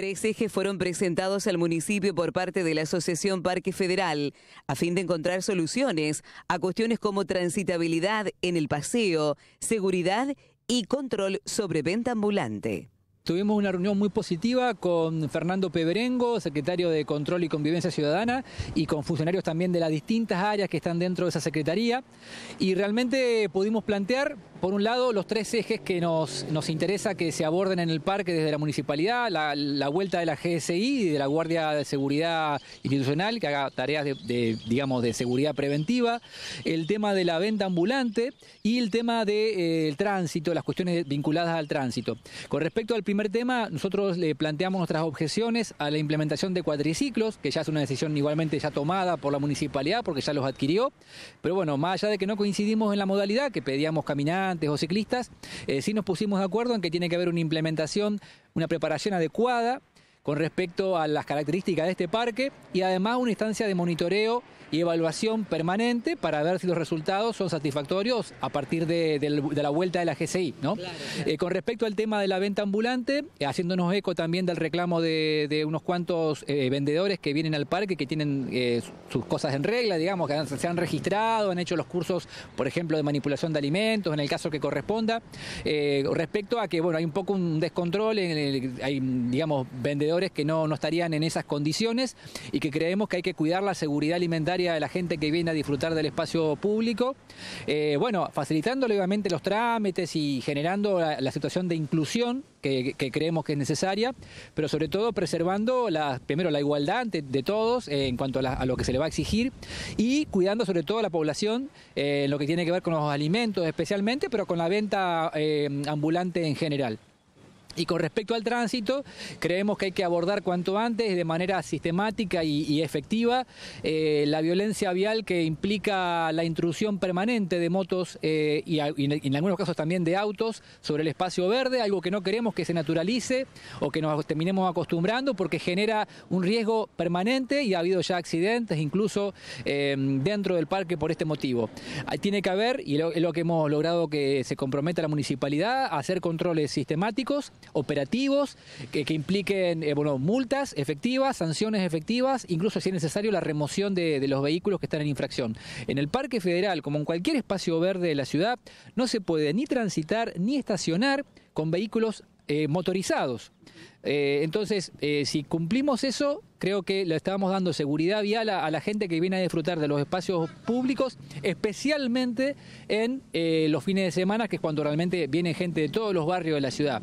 Tres ejes fueron presentados al municipio por parte de la Asociación Parque Federal a fin de encontrar soluciones a cuestiones como transitabilidad en el paseo, seguridad y control sobre venta ambulante. Tuvimos una reunión muy positiva con Fernando Peberengo, secretario de Control y Convivencia Ciudadana, y con funcionarios también de las distintas áreas que están dentro de esa secretaría. Y realmente pudimos plantear por un lado, los tres ejes que nos, interesa que se aborden en el parque desde la municipalidad, la, vuelta de la GSI y de la Guardia de Seguridad Institucional, que haga tareas de, digamos, de seguridad preventiva, el tema de la venta ambulante y el tema del eh, tránsito, las cuestiones vinculadas al tránsito. Con respecto al primer tema, nosotros le planteamos nuestras objeciones a la implementación de cuatriciclos, que ya es una decisión igualmente ya tomada por la municipalidad porque ya los adquirió, pero bueno, más allá de que no coincidimos en la modalidad, que pedíamos caminar, o ciclistas, eh, sí nos pusimos de acuerdo en que tiene que haber una implementación, una preparación adecuada con respecto a las características de este parque y además una instancia de monitoreo y evaluación permanente para ver si los resultados son satisfactorios a partir de, la vuelta de la GCI. ¿no? Eh, con respecto al tema de la venta ambulante, eh, haciéndonos eco también del reclamo de, unos cuantos eh, vendedores que vienen al parque, que tienen sus cosas en regla, digamos, que se han registrado, han hecho los cursos, por ejemplo, de manipulación de alimentos, en el caso que corresponda, respecto a que, bueno, hay un poco un descontrol, en hay, digamos, vendedores que no, estarían en esas condiciones y que creemos que hay que cuidar la seguridad alimentaria de la gente que viene a disfrutar del espacio público. Eh, bueno, facilitando obviamente los trámites y generando la, situación de inclusión que, creemos que es necesaria, pero sobre todo preservando primero la igualdad de, todos eh, en cuanto a, lo que se le va a exigir y cuidando sobre todo a la población eh, en lo que tiene que ver con los alimentos especialmente, pero con la venta ambulante en general. Y con respecto al tránsito, creemos que hay que abordar cuanto antes, de manera sistemática y, efectiva, eh, la violencia vial que implica la intrusión permanente de motos eh, y, en, algunos casos también de autos sobre el espacio verde, algo que no queremos que se naturalice o que nos terminemos acostumbrando porque genera un riesgo permanente y ha habido ya accidentes incluso eh, dentro del parque por este motivo. Tiene que haber, y es lo, lo que hemos logrado que se comprometa la municipalidad, a hacer controles sistemáticos operativos que, impliquen eh, bueno, multas efectivas, sanciones efectivas, incluso si es necesario la remoción de, los vehículos que están en infracción. En el Parque Federal, como en cualquier espacio verde de la ciudad, no se puede ni transitar ni estacionar con vehículos eh, motorizados. Eh, entonces, eh, si cumplimos eso, creo que le estamos dando seguridad vial a, la gente que viene a disfrutar de los espacios públicos, especialmente en los fines de semana, que es cuando realmente viene gente de todos los barrios de la ciudad.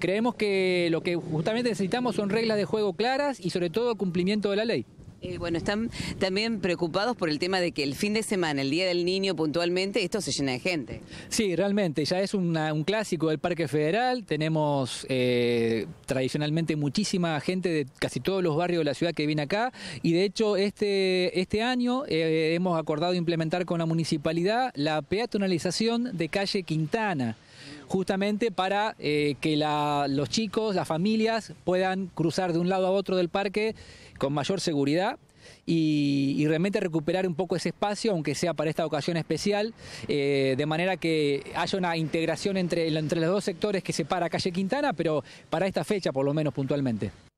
creemos que lo que justamente necesitamos son reglas de juego claras y sobre todo cumplimiento de la ley. Eh, bueno, están también preocupados por el tema de que el fin de semana, el Día del Niño puntualmente, esto se llena de gente. Sí, realmente, ya es un clásico del Parque Federal. Tenemos eh, tradicionalmente muchísima gente de casi todos los barrios de la ciudad que viene acá y de hecho este, este año eh, hemos acordado implementar con la municipalidad la peatonalización de calle Quintana justamente para eh, que los chicos, las familias puedan cruzar de un lado a otro del parque con mayor seguridad. Y, realmente recuperar un poco ese espacio, aunque sea para esta ocasión especial, eh, de manera que haya una integración entre los dos sectores que separa Calle Quintana, pero para esta fecha por lo menos puntualmente.